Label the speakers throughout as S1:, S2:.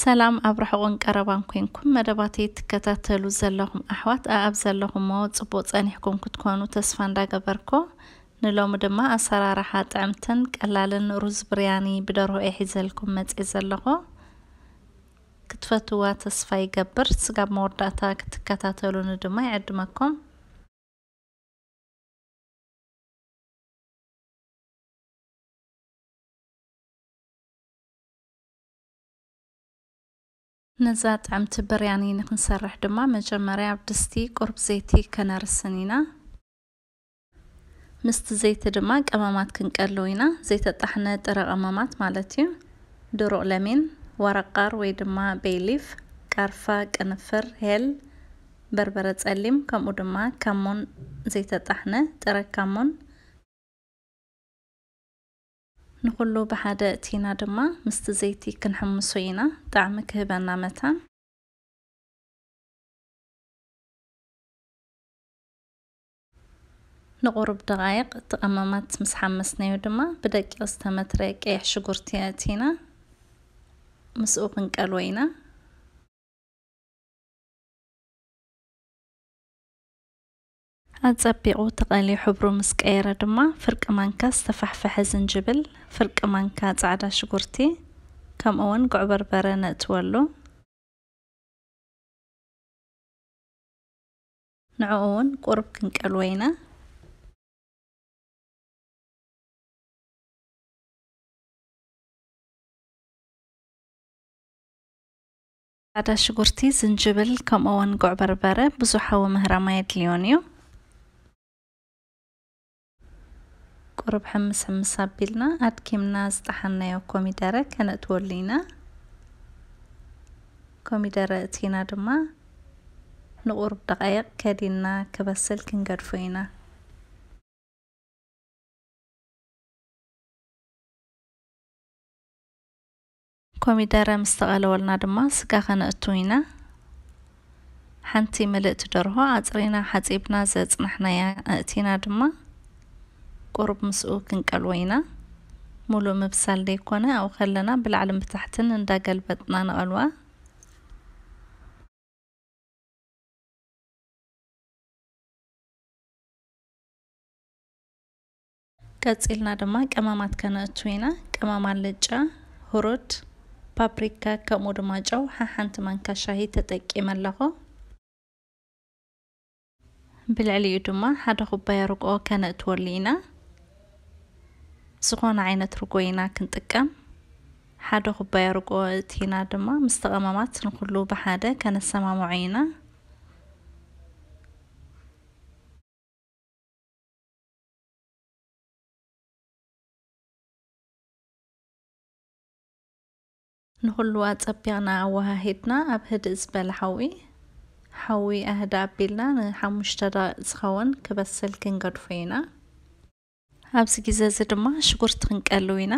S1: ሰላም ኣብ ርሕቑን ቀረባን ኮንኩም መደባተይ ትከታተሉ ዘለኹም ኣሕዋት ኣብ ዘለኹሞ ፅቡቅ ፀኒሕኩም ክትኮኑ ተስፋ እንዳገበርኮ ንሎሚ ድማ ኣሰራርሓ ጥዕምትን ቀላልን ሩዝ ብርያኒ ብደርሆ የ ሒዘልኩም መፅእ ዘለኹ ክትፈትዋ ተስፋ ይገብር ስጋብ መወዳእታ ክትከታተሉኒ ድማ
S2: ይዕድመኩም ነዛ ጥዕምቲ ብርያኒ ንክንሰርሕ ድማ መጀመርያ ኣብ ድስቲ ቁርብ
S1: ዘይቲ ከነርስን ኢና ምስቲ ዘይቲ ድማ ቀመማት ክንቀልው ኢና ዘይተጣሕነ ጥረ ቅመማት ማለት እዩ ድሩቅ ለሚን ወረቃር ወይ ድማ ቤይሊፍ ቃርፋ ቅንፍር ሄል በርበረ ጸሊም ከምኡ ድማ ካሞን ዘይተጣሕነ ጥረ ካሞን ንኩሉ ብሓደ እቲና ድማ ምስቲ ዘይቲ ክንሕምሶ ኢና
S2: ጣዕሚ ክህበና መታን ንቁሩብ ደቃይቅ እቲ ቀመማት ምስ ሓመስናዩ
S1: ድማ ብደቂቅ ዝተመትረ ቀይሕ ሽጉርቲ ኣእቲና ምስኡ
S3: ክንቀልወ ኢና
S2: ኣፀቢቑ ተቐሊሑ ብሩምስ ቀይረ ድማ ፍርቂ ማንካ ዝተፋሕፈሐ
S1: ዝንጅብል ፍርቂ ማንካ ፃዕዳ ሽጉርቲ ከምኡ ውን ጉዕ በርበረ
S2: ነእትወሉ ንዕኡ እውን ቁርብ ክንቀል ወይና ፃዕዳ ሽጉርቲ ዝንጅብል ከምኡ ውን ጉዕ በርበረ ብዙሕ ሃዊ ምህራማ
S1: የድልዮን እዩ ቁርብ ሕምስ ሕምስ ኣቢልና ኣድኪምና ዝጠሓናዮ ኮሚደረ ከነእትወሉ ኢና ኮሚደረ እቲና ድማ ንቑርብ ደቓይቕ ከዲና
S2: ክበስል ክንገድፎ ኢና ኮሚደረ ምስ ተቐለወልና
S1: ድማ ስጋ ከነእቱ ኢና ሓንቲ ምልእቲ ደርሆ ኣፅሪና ሓፂብና ዘፅናሕናያ እእቲና ድማ ቁርብ ምስኡ ክንቀልወ ኢና ሙሉእ ምብሳል ደይኮነ ኣብኡ ከለና ብላዕልን ብታሕትን እንዳገልበጥና
S2: ንቐልዋ ቀፂልና ድማ
S1: ቀመማት ከነእትው ኢና ቀመማ ልጫ ሁሩድ ፓፕሪካ ከምኡ ድማ ጨው ሓንቲ ማንካ ሻሂ ተጠቂመ ኣለኹ ብልዕሊኡ ድማ ሓደ ኩባያ ርግኦ ከነእትወሉ ኢና ዝኾነ ዓይነት ርጎ ኢና ክንጥቀም ሓደ ኩባያ ርጎ እቲና ድማ ምስቲ ቅመማት ንኩሉ ብሓደ ከነሰማምዖ ኢና
S2: ንኩሉ ኣፀቢቕና
S1: ኣወሃሂድና ኣብ ህድእ ዝበለ ሓዊ ሓዊ ኣህዳ ኣቢልና ንሓሙሽተ ዝኸውን ክበስል ክንገድፎ ኢና ኣብዚ ግዜ እዚ ድማ
S2: ሽጉርቲ ክንቀልው ኢና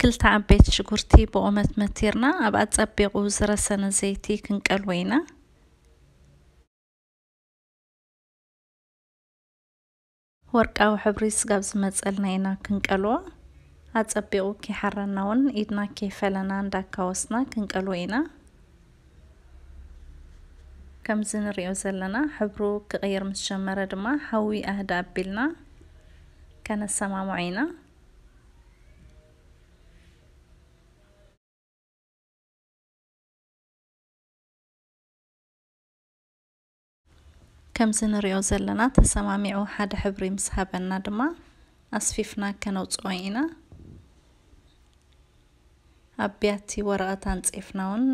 S2: ክልተ ዓበይቲ
S3: ሽጉርቲ ብቑመት መቲርና ኣብ ኣፀቢቑ ዝረሰነ ዘይቲ ክንቀልወ ኢና
S1: ወርቃዊ ሕብሪ ስጋብ ዝመፀልና ኢና ክንቀልዎ ኣፀቢቑ ከይሓረና እውን ኢድና ከይፈለና እንዳካወስና ክንቀልወ ኢና ከምዚ ንሪኦ ዘለና ሕብሩ ክቕይር ምስ ጀመረ ድማ ሓዊ ኣህዳ ኣቢልና ከነሰማምዖ ኢና
S2: ከምዚ ንሪኦ ዘለና ተሰማሚዑ ሓደ ሕብሪ ምስ
S1: ሃበና ድማ ኣስፊፍና ከነውፅኦ ኢና ኣብ ቢያቲ ወረቐት ኣንፂፍና እውን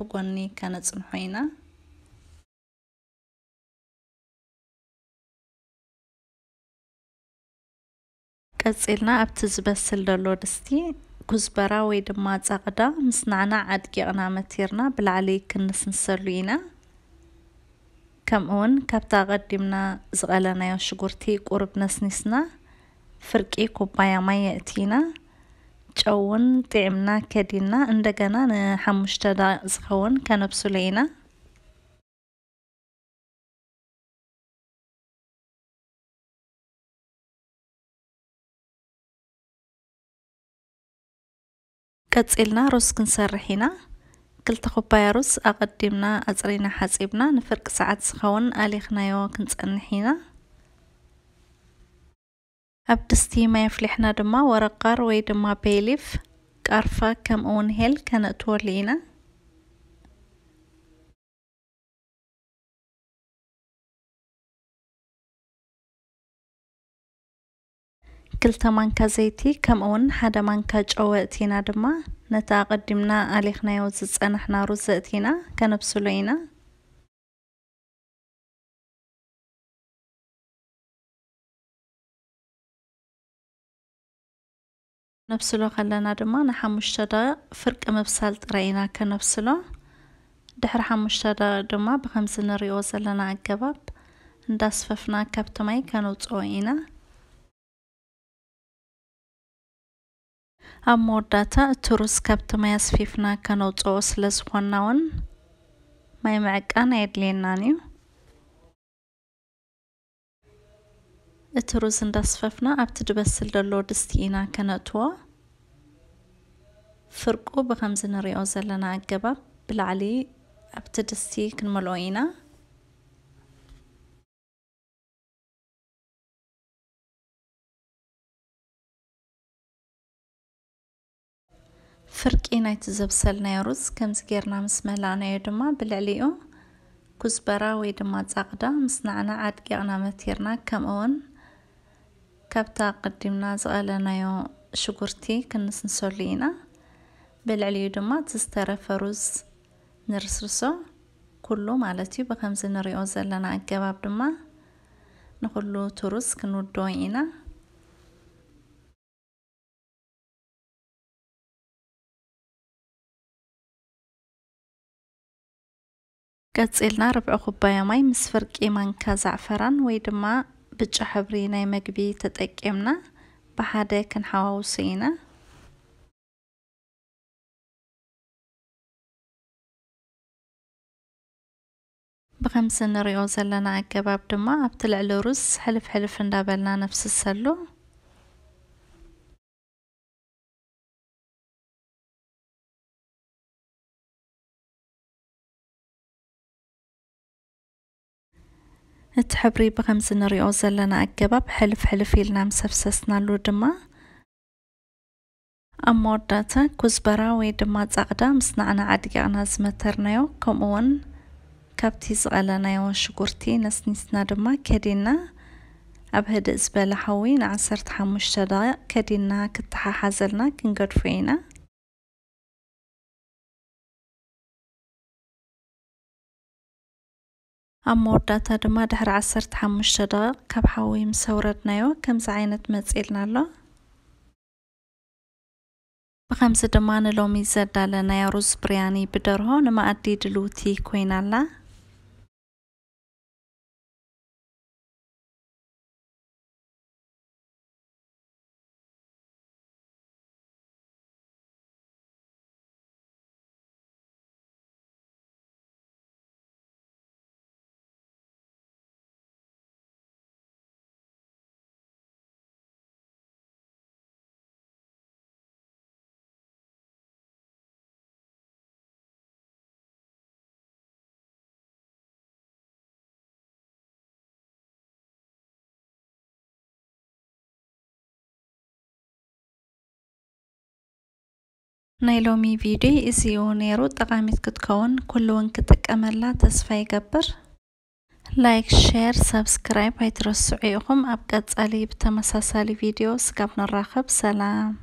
S1: ብጎኒ ከነፅንሖ ኢና
S2: ቀፂልና ኣብቲ ዝበስል ዘሎ ድስቲ
S1: ኩዝበራ ወይ ድማ ጻቕዳ ምስ ናዕና ዓድጊቕና መቲርና ብላዕሊ ክንስንሰሉ ኢና ከምኡ ውን ካብታ ቀዲምና ዝቐለናዮ ሽጉርቲ ቁርብ ነስኒስና ፍርቂ ኩባያ ማይ የእቲና ጨውን ጢዕምና ከዲና እንደገና ንሓሙሽተ ዝኸውን ከነብስሎ ኢና
S2: كتسيلنا روز كنسرحينا كل يا روس أقدمنا
S1: أزرينا حاسبنا نفرق ساعات سخون أليخنا يو كنسرحينا أبدستي ما يفلحنا دما ورقار ويدما بيليف
S2: كارفا كم أون هيل كانت ورلينا ክልተ ማንካ ዘይቲ ከምኡውን ሓደ ማንካ ጨው እቲና
S1: ድማ ነታ ቀዲምና ኣሊኽናዮ ዝጸናሕና ሩዝ እቲና ከነብስሎ ኢና
S2: ነብስሎ ከለና ድማ
S1: ንሓሙሽተ ደቂቕ ፍርቂ ምብሳል ጥራይ ኢና ከነብስሎ ድሕሪ ሓሙሽተ ደቂቕ ድማ ብከምዚ ንሪኦ ዘለና ኣገባብ እንዳስፈፍና ካብቲ ማይ ከነውፅኦ
S3: ኢና ኣብ መወዳእታ
S1: እቲ ሩዝ ካብቲ ማይ ኣስፊፍና ከነውፅኦ ስለ ዝኾና እውን ማይ ምዕቃን ኣየድልየናን እዩ እቲ ሩዝ እንዳስፈፍና ኣብቲ ድበስል ዘሎ ድስቲ ኢና ከነእትዎ ፍርቁ ብከምዚ ንሪኦ ዘለና ኣገባብ ብላዕሊ ኣብቲ ድስቲ ክንመልኦ ኢና ፍርቂ ናይ ዝብሰልናዮ ሩዝ ከምዚ ጌርና ምስ መላእናዮ ድማ ብልዕሊኡ ኩዝበራ ወይ ድማ ጻቕዳ ምስ ናዕና ዓድጊቕና መቲርና ከምኡውን ካብታ ቅዲምና ዝቐለናዮ ሽጉርቲ ክንስንሰሉ ኢና ብልዕሊኡ ድማ እቲ ዝተረፈ ሩዝ ንርስርሶ ኩሉ ማለት እዩ ብከምዚ ንሪኦ ዘለና ኣገባብ ድማ ንኩሉ ቱሩስ
S2: ክንውድወ ኢና
S1: ቀፂልና ርብዒ ኩባያ ማይ ምስ ፍርቂ ማንካ ዛዕፈራን ወይ ድማ ብጫ ሕብሪ
S2: ናይ መግቢ ተጠቂምና ብሓደ ክንሓዋውስ ኢና ብከምዚ ንሪኦ ዘለና ኣገባብ ድማ ኣብቲ ልዕሊ ሩዝ ሕልፍ ሕልፍ እንዳበልና ነፍስሰሉ እቲ ከም ዝንሪኦ ዘለና ኣገባብ
S1: ሕልፍ ሕልፍ ኢልና ምሰብሰስናሉ ድማ ኣብ መወዳእታ ኩዝበራ ወይ ድማ ጻቕዳ ምስ ንዕና ዓዲቕና ዝመተርናዮ ከምኡውን ካብቲ ዝቐለናዮ ሽጉርቲ ነስኒስና ድማ ከዲና ኣብ ህድእ ዝበለ ሓዊ ን15 ደቂቕ ከዲና ክተሓሓዘልና ክንገድፎ ኢና
S2: ኣብ መወዳእታ ድማ ድሕሪ ዓሰርተ ሓሙሽተ ደቂቕ ካብ ሓዊ ምስ
S1: ሰውረድናዮ ከምዚ ዓይነት መፂልና ኣሎ ብከምዚ ድማ ንሎሚ ዘዳለናያ ሩዝ ብርያኒ ብደርሆ ንማኣዲ ድልውቲ ኮይና ኣላ
S2: ናይ ሎሚ ቪድዮ እዚኡ ነይሩ ጠቃሚት ክትከውን ኩሉ እውን ክጥቀመላ
S1: ተስፋ ይገብር ላይክ ሼር ሰብስክራይብ ኣይትረስዑ ኢኹም ኣብ
S2: ቀጻሊ ብተመሳሳሊ ቪድዮ ስጋብ ንራኸብ ሰላም